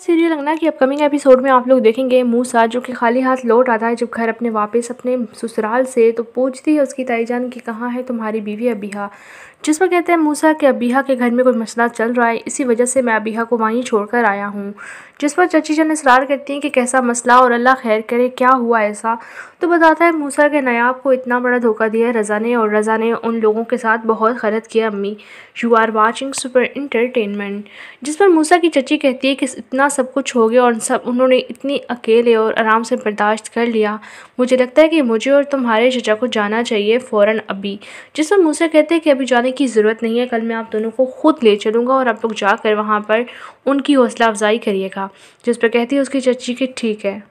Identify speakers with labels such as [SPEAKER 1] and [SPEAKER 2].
[SPEAKER 1] serial लगना की upcoming episode में आप लोग देखेंगे मूसा जो कि खाली हाथ लौट आता है जब घर अपने वापस अपने ससुराल से तो पूछती है उसकी ताईजान कि कहाँ है तुम्हारी बीवी अबीहा जिस पर कहते हैं मूसा कि अबीहा के घर में कोई मसला चल रहा है इसी वजह से मैं अबीहा को वहीं छोड़कर आया हूँ जिस पर चची जन इसरार करती हैं कि कैसा मसला और अल्लाह खैर करे क्या हुआ ऐसा तो बताता है मूसा के नयाब को इतना बड़ा धोखा दिया है रज़ा ने और रज़ा ने उन लोगों के साथ बहुत गलत किया अम्मी you are watching super entertainment जिस पर मूसा की चची कहती है कि इतना इतना सब कुछ हो गया और सब उन्होंने इतनी अकेले और आराम से बर्दाश्त कर लिया मुझे लगता है कि मुझे और तुम्हारे चचा को जाना चाहिए फ़ौर अभी जिस पर मुझसे कहते हैं कि अभी जाने की ज़रूरत नहीं है कल मैं आप दोनों को ख़ुद ले चलूँगा और आप लोग जाकर वहाँ पर उनकी हौसला अफजाई करिएगा जिस पर कहती है उसकी चची कि ठीक है